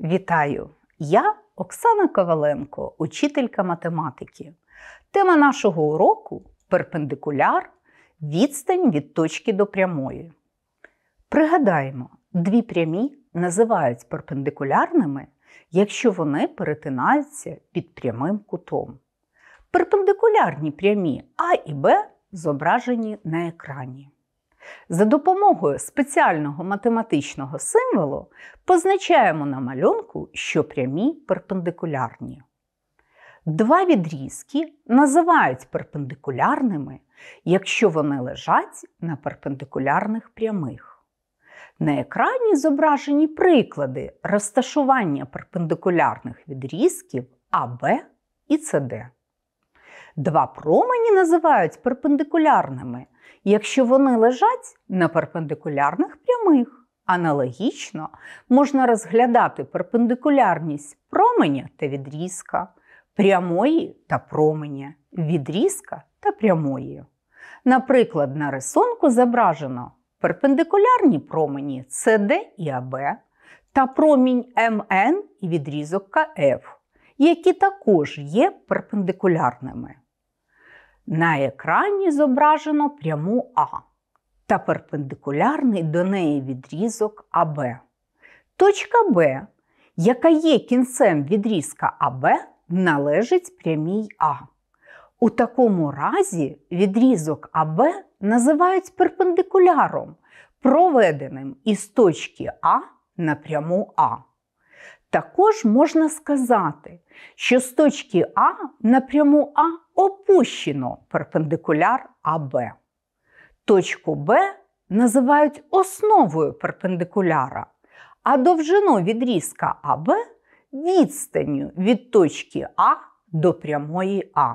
Вітаю! Я Оксана Коваленко, учителька математики. Тема нашого уроку перпендикуляр, відстань від точки до прямої. Пригадаємо, дві прямі називають перпендикулярними, якщо вони перетинаються під прямим кутом. Перпендикулярні прямі А і Б зображені на екрані. За допомогою спеціального математичного символу позначаємо на малюнку, що прямі перпендикулярні. Два відрізки називають перпендикулярними, якщо вони лежать на перпендикулярних прямих. На екрані зображені приклади розташування перпендикулярних відрізків АБ і СД. Два промені називають перпендикулярними, якщо вони лежать на перпендикулярних прямих. Аналогічно можна розглядати перпендикулярність променя та відрізка, прямої та променя, відрізка та прямої. Наприклад, на рисунку зображено перпендикулярні промені CD і AB та промінь МН і відрізок КФ, які також є перпендикулярними. На екрані зображено пряму А та перпендикулярний до неї відрізок АБ. Точка Б, яка є кінцем відрізка АБ, належить прямій А. У такому разі відрізок АБ називають перпендикуляром, проведеним із точки А на пряму А. Також можна сказати, що з точки А напряму А опущено перпендикуляр АБ. Точку Б називають основою перпендикуляра, а довжину відрізка АБ відстанню від точки А до прямої А.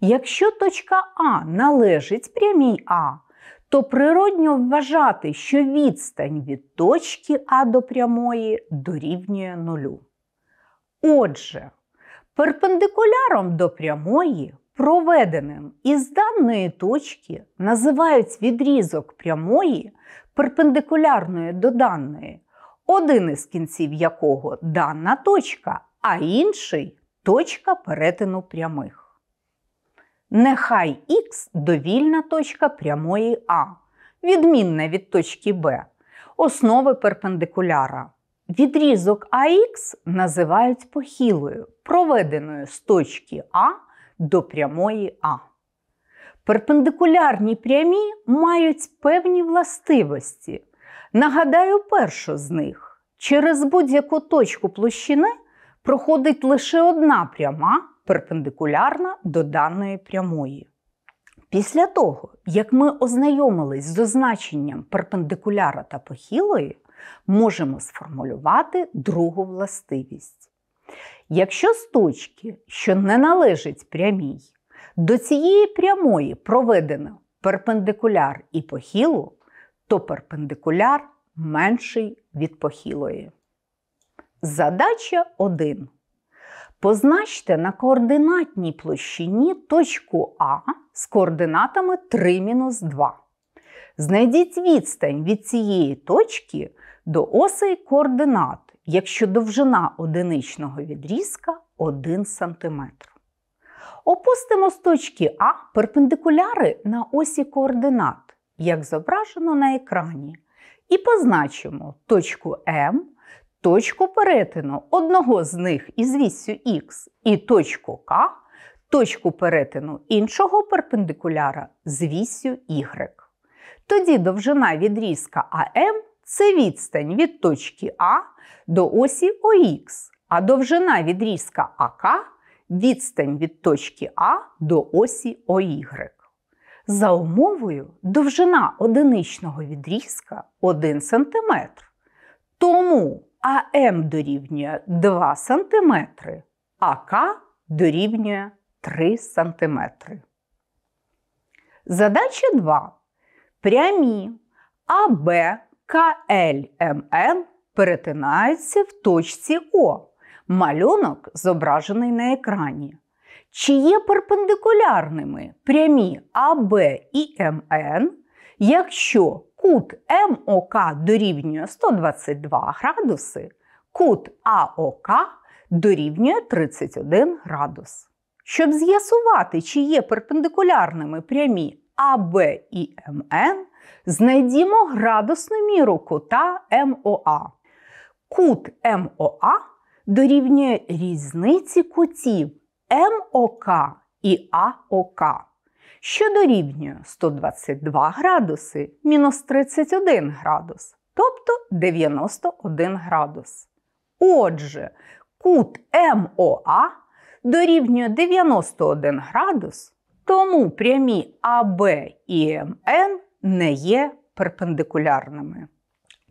Якщо точка А належить прямій А, то природньо вважати, що відстань від точки А до прямої дорівнює нулю. Отже, перпендикуляром до прямої, проведеним із даної точки, називають відрізок прямої, перпендикулярної до даної, один із кінців якого дана точка, а інший точка перетину прямих. Нехай Х довільна точка прямої А, відмінна від точки Б, основи перпендикуляра. Відрізок АХ називають похилою, проведеною з точки А до прямої А. Перпендикулярні прямі мають певні властивості. Нагадаю, першу з них через будь-яку точку площини проходить лише одна пряма перпендикулярна до даної прямої. Після того, як ми ознайомились з означенням перпендикуляра та похилої, можемо сформулювати другу властивість. Якщо з точки, що не належить прямій, до цієї прямої проведено перпендикуляр і похилу, то перпендикуляр менший від похилої. Задача 1. Позначте на координатній площині точку А з координатами 3-2. Знайдіть відстань від цієї точки до осей координат, якщо довжина одиничного відрізка 1 см. Опустимо з точки А перпендикуляри на осі координат, як зображено на екрані, і позначимо точку М точку перетину одного з них із віссю Х і точку К, точку перетину іншого перпендикуляра з віссю Y. Тоді довжина відрізка АМ це відстань від точки А до осі ОХ, а довжина відрізка АК відстань від точки А до осі ОY. За умовою довжина одиничного відрізка 1 см. Тому а М дорівнює 2 см, а К дорівнює 3 см. Задача 2. Прямі АБ, КЛ, МН перетинаються в точці О. Малюнок зображений на екрані. Чи є перпендикулярними прямі АБ і МН Якщо кут МОК дорівнює 122 градуси, кут АОК дорівнює 31 градус. Щоб з'ясувати, чи є перпендикулярними прямі АБ і МН, знайдімо градусну міру кута МОА. Кут МОА дорівнює різниці кутів МОК і АОК що дорівнює 122 градуси мінус 31 градус, тобто 91 градус. Отже, кут МОА дорівнює 91 градус, тому прямі АБ і МН не є перпендикулярними.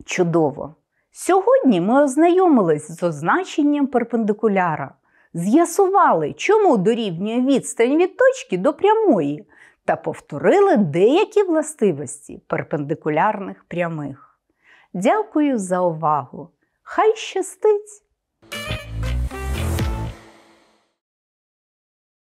Чудово! Сьогодні ми ознайомились з означенням перпендикуляра. З'ясували, чому дорівнює відстань від точки до прямої, та повторили деякі властивості перпендикулярних прямих. Дякую за увагу! Хай щастить!